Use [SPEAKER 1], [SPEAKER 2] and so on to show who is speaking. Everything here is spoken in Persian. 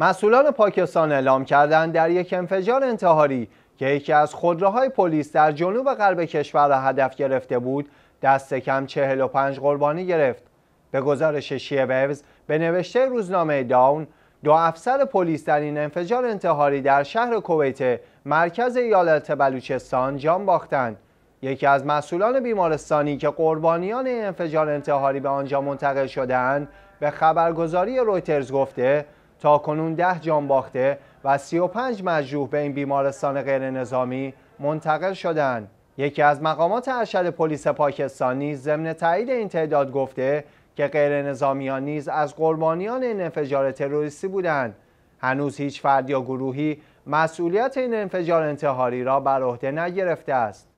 [SPEAKER 1] مسئولان پاکستان اعلام کردند در یک انفجار انتحاری که یکی از خودروهای پلیس در جنوب غرب کشور را هدف گرفته بود دست کم 45 قربانی گرفت به گزارش شیه ویوز به نوشته روزنامه داون دو افسر پلیس در این انفجار انتحاری در شهر کویت مرکز ایالت بلوچستان جان باختند یکی از مسئولان بیمارستانی که قربانیان انفجار انتحاری به آنجا منتقل شدهاند به خبرگزاری رویترز گفته تا کنون ده جان باخته و 35 مجروح به این بیمارستان غیر نظامی منتقل شدند. یکی از مقامات ارشد پلیس پاکستانی ضمن تایید این تعداد گفته که غیر نظامیان نیز از قربانیان این انفجار تروریستی بودند. هنوز هیچ فرد یا گروهی مسئولیت این انفجار انتحاری را بر عهده نگرفته است.